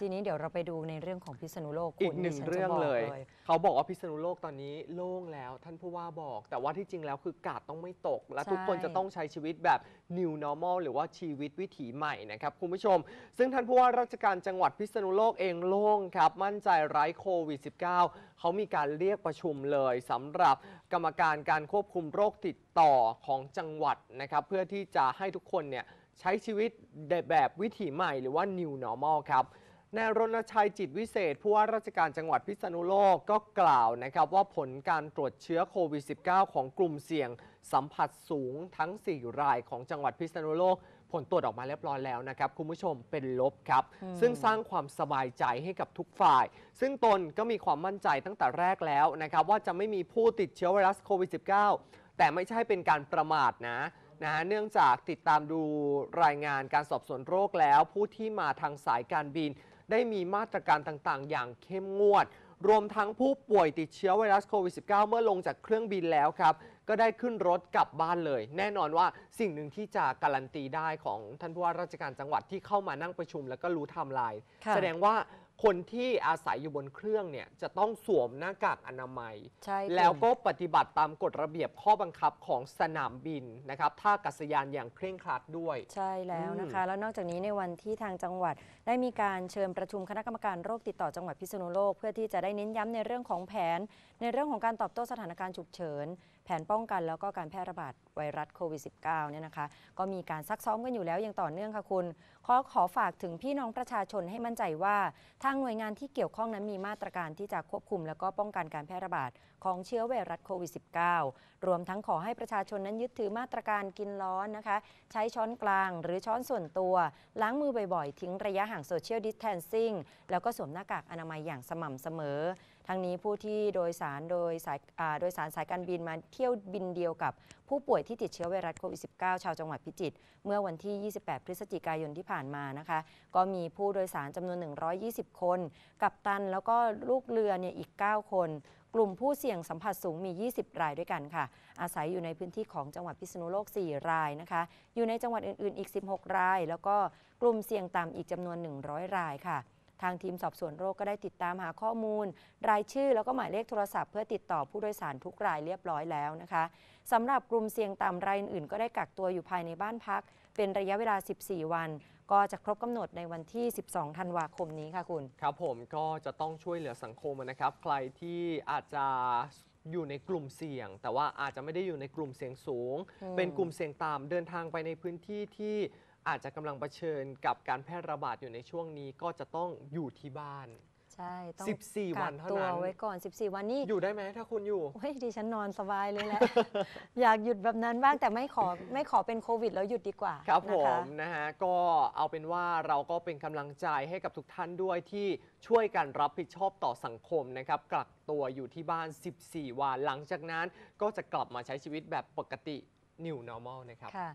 ทีนี้เดี๋ยวเราไปดูในเรื่องของพิษณุโลกอีกหนึ่งเรื่องเลย เขาบอกว่าพิษณุโลกตอนนี้โล่งแล้ว ท่านผู้ว่าบอกแต่ว่าที่จริงแล้วคือกาดต้องไม่ตก และทุกคนจะต้องใช้ชีวิตแบบ new normal หรือว่าชีวิตวิถีใหม่นะครับคุณผู้ชม ซึ่งท่านผู้ว่าราชการจังหวัดพิษณุโลกเองโล่งครับมั่นใจไร้โควิด -19 เขามีการเรียกประชุมเลยสำหรับกรรมการการควบคุมโรคติดต่อของจังหวัดนะครับเพื่อที่จะให้ทุกคนเนี่ยใช้ชีวิตแบบวิถีใหม่ หรือว่า new normal ครับนายรณชัยจิตวิเศษผู้ว่าราชการจังหวัดพิษณุโลกก็กล่าวนะครับว่าผลการตรวจเชื้อโควิด -19 ของกลุ่มเสี่ยงสัมผัสสูงทั้ง 4 รายของจังหวัดพิษณุโลกผลตรวจออกมาเรียบร้อยแล้วนะครับ คุณผู้ชมเป็นลบครับ ซึ่งสร้างความสบายใจให้กับทุกฝ่าย ซึ่งตนก็มีความมั่นใจตั้งแต่แรกแล้วนะครับว่าจะไม่มีผู้ติดเชื้อไวรัสโควิด -19 แต่ไม่ใช่เป็นการประมาทนะนะเนื่องจากติดตามดูรายงานการสอบสวนโรคแล้ว ผู้ที่มาทางสายการบินได้มีมาตรการต่างๆ อย่างเข้มงวดรวมทั้งผู้ป่วยติดเชื้อไวรัสโควิด -19 เมื่อลงจากเครื่องบินแล้วครับ ก็ได้ขึ้นรถกลับบ้านเลย แน่นอนว่าสิ่งหนึ่งที่จะการันตีได้ของท่านผู้ว่าราชการจังหวัดที่เข้ามานั่งประชุมแล้วก็รู้ไทม์ไลน์แสดงว่าคนที่อาศัยอยู่บนเครื่องเนี่ยจะต้องสวมหน้ากากอนามัยใช่แล้วก็ปฏิบัติตามกฎระเบียบข้อบังคับของสนามบิน นะครับท่าอากาศยานอย่างเคร่งครัดด้วย ใช่แล้วนะคะ แล้วนอกจากนี้ในวันที่ทางจังหวัดได้มีการเชิญประชุมคณะกรรมการโรคติดต่อจังหวัดพิษณุโลกเพื่อที่จะได้เน้นย้าในเรื่องของแผน ในเรื่องของการตอบโต้สถานการณ์ฉุกเฉินแผนป้องกันแล้วก็การแพร่ระบาด ไวรัสโควิด -19 เนี่ยนะคะ ก็มีการซักซ้อมกันอยู่แล้วอย่างต่อเนื่องค่ะคุณ ขอขอฝากถึงพี่น้องประชาชนให้มั่นใจว่าถ้าางหน่วยงานที่เกี่ยวข้องนั้นมีมาตรการที่จะควบคุมและก็ป้องกันการแพร่ระบาดของเชื้อไวรัสโควิด -19 รวมทั้งขอให้ประชาชนนั้นยึดถือมาตรการกินร้อนนะคะ ใช้ช้อนกลางหรือช้อนส่วนตัว ล้างมือบ่อยๆทิ้งระยะห่างโซเชียลดิสแทนซิ่งแล้วก็สวมหน้ากากอนามัยอย่างสม่ำเสมอทั้งนี้ผู้ที่โดยสารโดยสายโดยสารสายการบินมาเที่ยวบินเดียวกับผู้ป่วยที่ติดเชื้อไวรัสโควิด -19 ชาวจังหวัดพิจิตรเมื่อวันที่ 28 พฤศจิกายนที่ผ่านมานะคะ ก็มีผู้โดยสารจำนวน 120 คน กับตันแล้วก็ลูกเรือเนี่ยอีก 9 คน กลุ่มผู้เสี่ยงสัมผัสสูงมี 20 รายด้วยกันค่ะ อาศัยอยู่ในพื้นที่ของจังหวัดพิษณุโลก 4 รายนะคะ อยู่ในจังหวัดอื่น ๆอีก 16 ราย แล้วก็กลุ่มเสี่ยงต่ำอีกจำนวน 100 รายค่ะทางทีมสอบสวนโรคก็ได้ติดตามหาข้อมูล รายชื่อแล้วก็หมายเลขโทรศัพท์เพื่อติดต่อผู้โดยสารทุกรายเรียบร้อยแล้วนะคะสำหรับกลุ่มเสี่ยงต่ำรายอื่นก็ได้กักตัวอยู่ภายในบ้านพัก เป็นระยะเวลา 14 วัน ก็จะครบกำหนดในวันที่ 12 ธันวาคมนี้ค่ะคุณ ครับผมก็จะต้องช่วยเหลือสังคมนะครับ ใครที่อาจจะอยู่ในกลุ่มเสี่ยงแต่ว่าอาจจะไม่ได้อยู่ในกลุ่มเสี่ยงสูง เป็นกลุ่มเสี่ยงต่ำเดินทางไปในพื้นที่ที่อาจจะกำลังเผชิญกับการแพร่ระบาดอยู่ในช่วงนี้ก็จะต้องอยู่ที่บ้าน ใช่ ต้อง 14 วันเท่านั้นั้นไว้ก่อน 14 วันนี่อยู่ได้ไหมถ้าคุณอยู่เฮ้ยดิฉันนอน สบายเลยแหละ อยากหยุดแบบนั้นบ้าง แต่ไม่ขอไม่ขอเป็นโควิดแล้วหยุดดีกว่า ครับผะมนะฮะ ก็เอาเป็นว่าเราก็เป็นกำลังใจให้กับทุกท่านด้วยที่ช่วยกันรับผิดชอบต่อสังคมนะครับกักตัวอยู่ที่บ้าน 14 วันหลังจากนั้น ก็จะกลับมาใช้ชีวิตแบบปกติ New Normal นะครับ ค่ะ